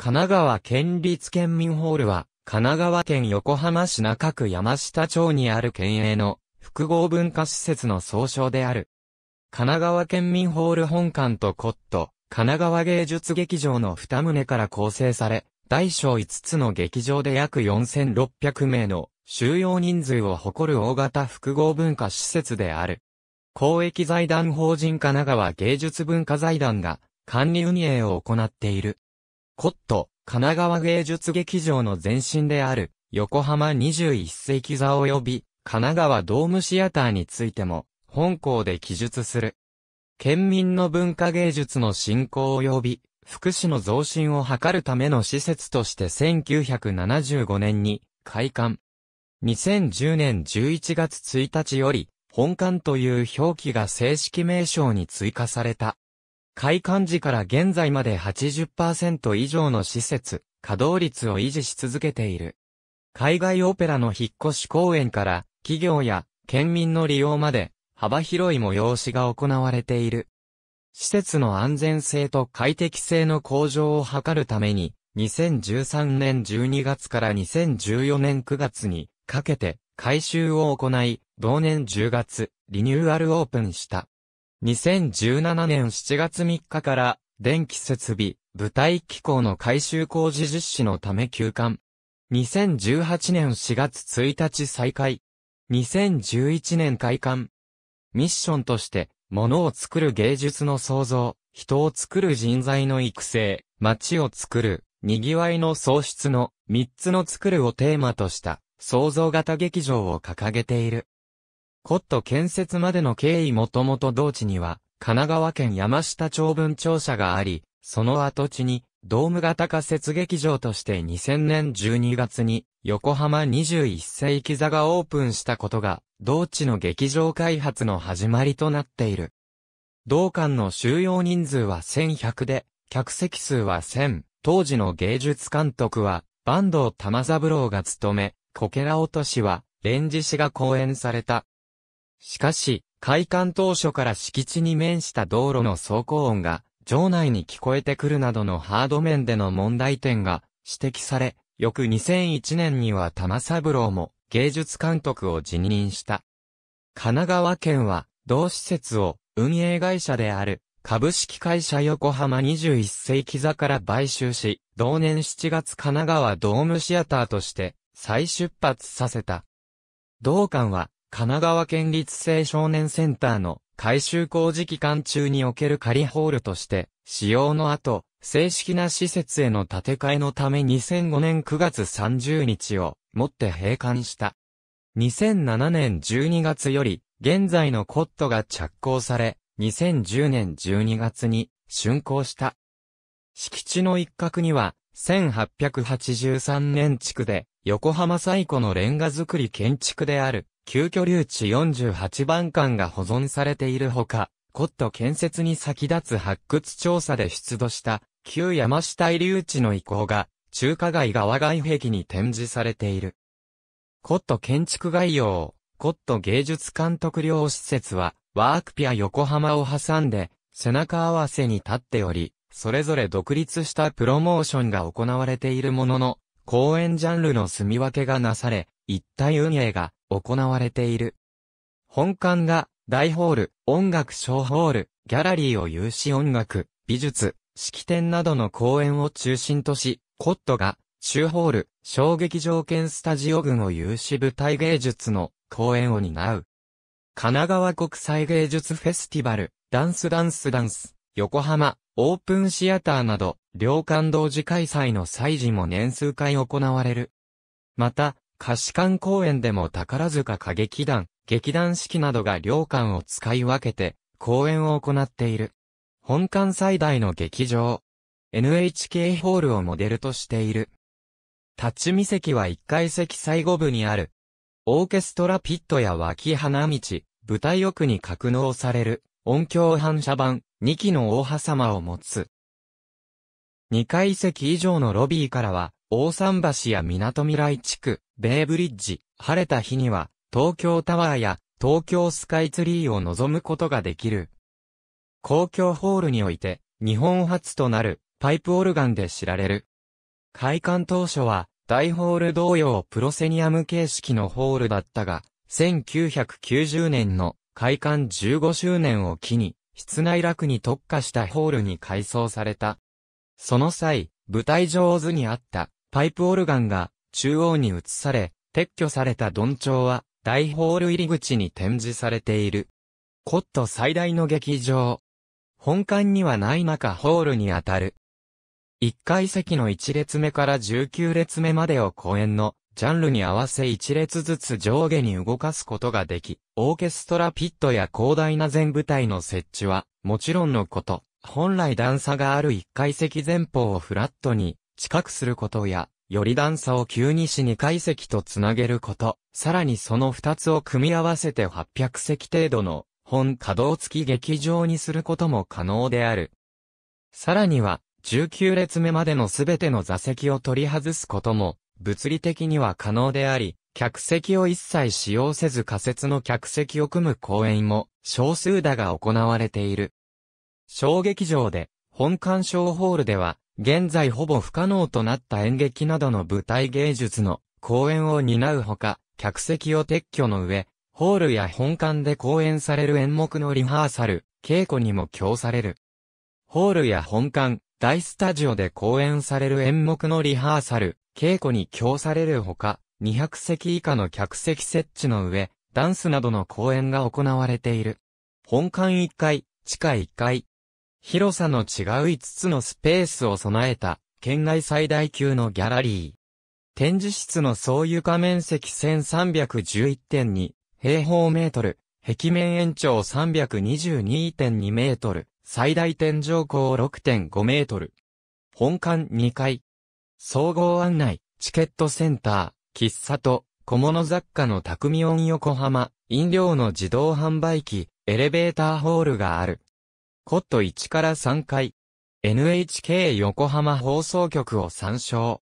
神奈川県立県民ホールは、神奈川県横浜市中区山下町にある県営の複合文化施設の総称である。神奈川県民ホール本館とコット、神奈川芸術劇場の二棟から構成され、大小5つの劇場で約4600名の収容人数を誇る大型複合文化施設である。公益財団法人神奈川芸術文化財団が管理運営を行っている。コット、神奈川芸術劇場の前身である、横浜21世紀座及び、神奈川ドームシアターについても、本校で記述する。県民の文化芸術の振興及び、福祉の増進を図るための施設として1975年に開館。2010年11月1日より、本館という表記が正式名称に追加された。開館時から現在まで80%以上の施設、稼働率を維持し続けている。海外オペラの引っ越し公演から、企業や県民の利用まで、幅広い催しが行われている。施設の安全性と快適性の向上を図るために、2013年12月から2014年9月にかけて改修を行い、同年10月、リニューアルオープンした。2017年7月3日から、電気設備、舞台機構の改修工事実施のため休館。2018年4月1日再開。2011年開館。ミッションとして、物を作る芸術の創造、人を作る人材の育成、街を作る、賑わいの創出の、3つの作るをテーマとした、創造型劇場を掲げている。コット建設までの経緯もともと同地には、神奈川県山下町分庁舎があり、その跡地に、ドーム型仮設劇場として2000年12月に、横浜21世紀座がオープンしたことが、同地の劇場開発の始まりとなっている。同館の収容人数は1100で、客席数は1000、当時の芸術監督は、坂東玉三郎が務め、こけら落としは、連獅子が公演された、しかし、開館当初から敷地に面した道路の走行音が、場内に聞こえてくるなどのハード面での問題点が指摘され、翌2001年には玉三郎も芸術監督を辞任した。神奈川県は、同施設を運営会社である株式会社横浜21世紀座から買収し、同年7月神奈川ドームシアターとして再出発させた。同館は神奈川県立青少年センターの改修工事期間中における仮ホールとして、使用の後、正式な施設への建て替えのため2005年9月30日をもって閉館した。2007年12月より、現在のコットが着工され、2010年12月に竣工した。敷地の一角には、1883年地区で横浜最古のレンガ造り建築である、旧居留地48番館が保存されているほか、コット建設に先立つ発掘調査で出土した旧山下居留地の遺構が中華街側外壁に展示されている。コット建築概要、コット芸術監督寮施設はワークピア横浜を挟んで背中合わせに立っており、それぞれ独立したプロモーションが行われているものの、公演ジャンルの住み分けがなされ、一体運営が行われている。本館が大ホール、音楽小ホール、ギャラリーを有し音楽、美術、式典などの公演を中心とし、コットが中ホール、衝撃条件スタジオ群を有し舞台芸術の公演を担う。神奈川国際芸術フェスティバル、ダンスダンスダンス、横浜、オープンシアターなど、両館同時開催の祭事も年数回行われる。また、歌詞館公演でも宝塚歌劇団、劇団四季などが両館を使い分けて、公演を行っている。本館最大の劇場、NHK ホールをモデルとしている。立ち見席は1階席最後部にある。オーケストラピットや脇花道、舞台奥に格納される、音響反射板、2基の大葉様を持つ。2階席以上のロビーからは、大桟橋や港未来地区、ベイブリッジ、晴れた日には、東京タワーや東京スカイツリーを望むことができる。公共ホールにおいて、日本初となるパイプオルガンで知られる。開館当初は、大ホール同様プロセニアム形式のホールだったが、1990年の開館15周年を機に、室内楽に特化したホールに改装された。その際、舞台上図にあったパイプオルガンが中央に移され、撤去されたドンチョウは大ホール入り口に展示されている。コット最大の劇場。本館にはない中ホールにあたる。1階席の1列目から19列目までを公演のジャンルに合わせ一列ずつ上下に動かすことができ、オーケストラピットや広大な全部隊の設置は、もちろんのこと、本来段差がある1階席前方をフラットに近くすることや、より段差を急にし2階席とつなげること、さらにその2つを組み合わせて800席程度の本稼働付き劇場にすることも可能である。さらには、19列目までのすべての座席を取り外すことも物理的には可能であり、客席を一切使用せず仮設の客席を組む公演も少数だが行われている。小劇場で、本館小ホールでは、現在ほぼ不可能となった演劇などの舞台芸術の公演を担うほか、客席を撤去の上、ホールや本館で公演される演目のリハーサル、稽古にも供される。ホールや本館、大スタジオで公演される演目のリハーサル、稽古に供されるほか、200席以下の客席設置の上、ダンスなどの公演が行われている。本館1階、地下1階。広さの違う5つのスペースを備えた、県内最大級のギャラリー。展示室の総床面積1311.2平方メートル、壁面延長322.2メートル、最大天井高6.5メートル。本館2階、総合案内、チケットセンター、喫茶と、小物雑貨の匠音横浜、飲料の自動販売機、エレベーターホールがある。コット1から3階。NHK 横浜放送局を参照。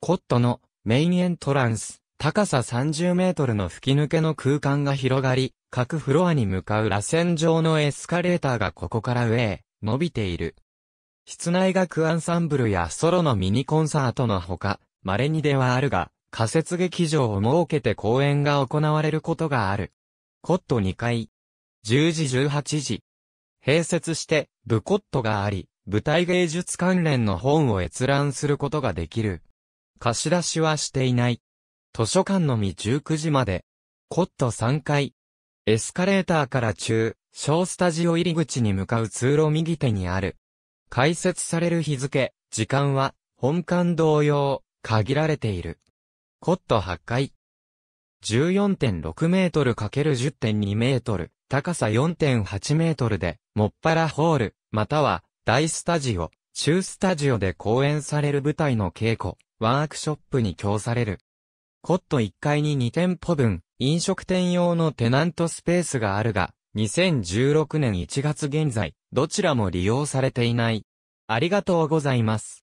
コットのメインエントランス、高さ30メートルの吹き抜けの空間が広がり、各フロアに向かう螺旋状のエスカレーターがここから上へ伸びている。室内楽アンサンブルやソロのミニコンサートのほか、稀にではあるが、仮設劇場を設けて公演が行われることがある。コット2階。10時18時。併設して、部コットがあり、舞台芸術関連の本を閲覧することができる。貸し出しはしていない。図書館のみ19時まで。コット3階。エスカレーターから中、小スタジオ入り口に向かう通路右手にある。開設される日付、時間は、本館同様、限られている。コット8階。14.6メートル ×10.2 メートル、高さ4.8メートルで、もっぱらホール、または、大スタジオ、中スタジオで公演される舞台の稽古、ワークショップに供される。コット1階に2店舗分、飲食店用のテナントスペースがあるが、2016年1月現在、どちらも利用されていない。ありがとうございます。